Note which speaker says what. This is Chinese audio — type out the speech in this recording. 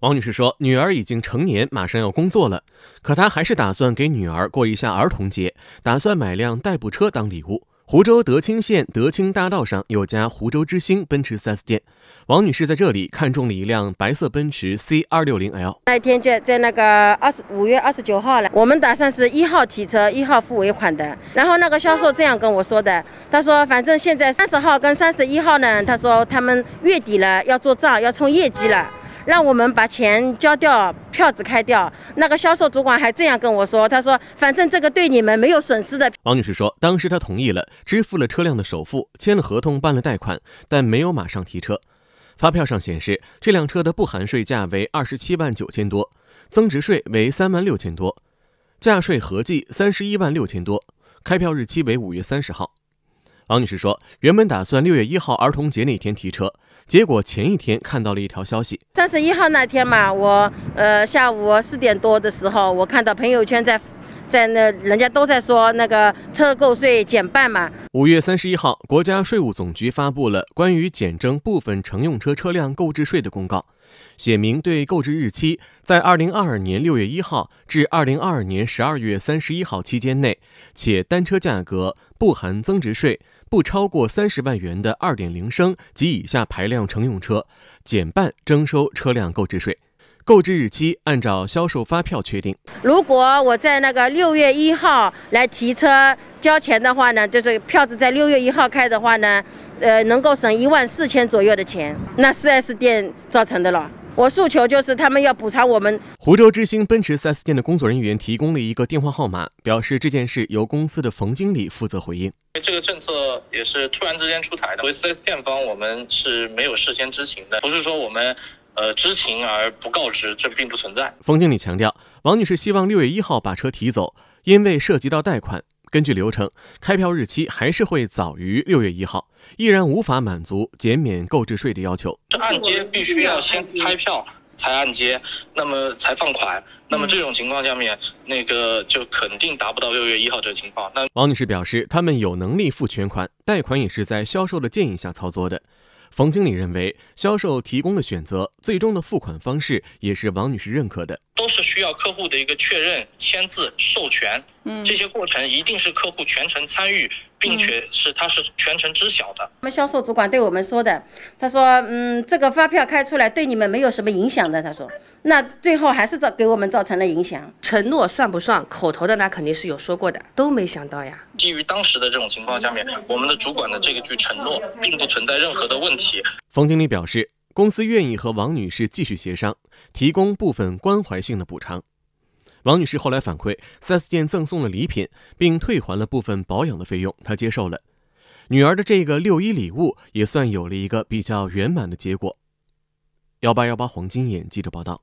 Speaker 1: 王女士说：“女儿已经成年，马上要工作了，可她还是打算给女儿过一下儿童节，打算买辆代步车当礼物。”湖州德清县德清大道上有家湖州之星奔驰 4S 店，王女士在这里看中了一辆白色奔驰 C260L。
Speaker 2: 那天在在那个二十五月二十九号了，我们打算是一号提车，一号付尾款的。然后那个销售这样跟我说的，他说反正现在三十号跟三十一号呢，他说他们月底了要做账，要冲业绩了。让我们把钱交掉，票子开掉。那个销售主管还这样跟我说：“他说，反正这个对你们没有损失的。”
Speaker 1: 王女士说，当时她同意了，支付了车辆的首付，签了合同，办了贷款，但没有马上提车。发票上显示，这辆车的不含税价为二十七万九千多，增值税为三万六千多，价税合计三十一万六千多，开票日期为五月三十号。王女士说：“原本打算六月一号儿童节那天提车，结果前一天看到了一条消息，
Speaker 2: 三十一号那天嘛，我呃下午四点多的时候，我看到朋友圈在。”在那，人家都在说那个车购税减半嘛。
Speaker 1: 五月三十一号，国家税务总局发布了关于减征部分乘用车车辆购置税的公告，写明对购置日期在二零二二年六月一号至二零二二年十二月三十一号期间内，且单车价格不含增值税不超过三十万元的二点零升及以下排量乘用车，减半征收车辆购置税。购置日期按照销售发票确定。
Speaker 2: 如果我在那个六月一号来提车交钱的话呢，就是票子在六月一号开的话呢，呃，能够省一万四千左右的钱。那 4S 店造成的了，我诉求就是他们要补偿我们。
Speaker 1: 湖州之星奔驰 4S 店的工作人员提供了一个电话号码，表示这件事由公司的冯经理负责回应。
Speaker 3: 这个政策也是突然之间出台的，所以 4S 店方我们是没有事先知情的，不是说我们。呃，知情而不告知，这并不存在。
Speaker 1: 冯经理强调，王女士希望六月一号把车提走，因为涉及到贷款，根据流程，开票日期还是会早于六月一号，依然无法满足减免购置税的要求。
Speaker 3: 这按揭必须要先开票才按揭，那么才放款。那么这种情况下面，那个就肯定达不到六月一号这个情况。那
Speaker 1: 王女士表示，他们有能力付全款，贷款也是在销售的建议下操作的。冯经理认为，销售提供的选择，最终的付款方式也是王女士认可的。都
Speaker 3: 是需要客户的一个确认、签字、授权，嗯，这些过程一定是客户全程参与，并且是他是全程
Speaker 2: 知晓的。我们销售主管对我们说的，他说，嗯，这个发票开出来对你们没有什么影响的。他说，那最后还是造给我们造成了影响。承诺算不算口头的？那肯定是有说过的，都没想到呀。
Speaker 3: 基于当时的这种情况下面，我们的主管的这个句承诺并不存在任何的问题。
Speaker 1: 冯经理表示。公司愿意和王女士继续协商，提供部分关怀性的补偿。王女士后来反馈，4S 店赠送了礼品，并退还了部分保养的费用，她接受了。女儿的这个六一礼物也算有了一个比较圆满的结果。幺八幺八黄金眼记者报道。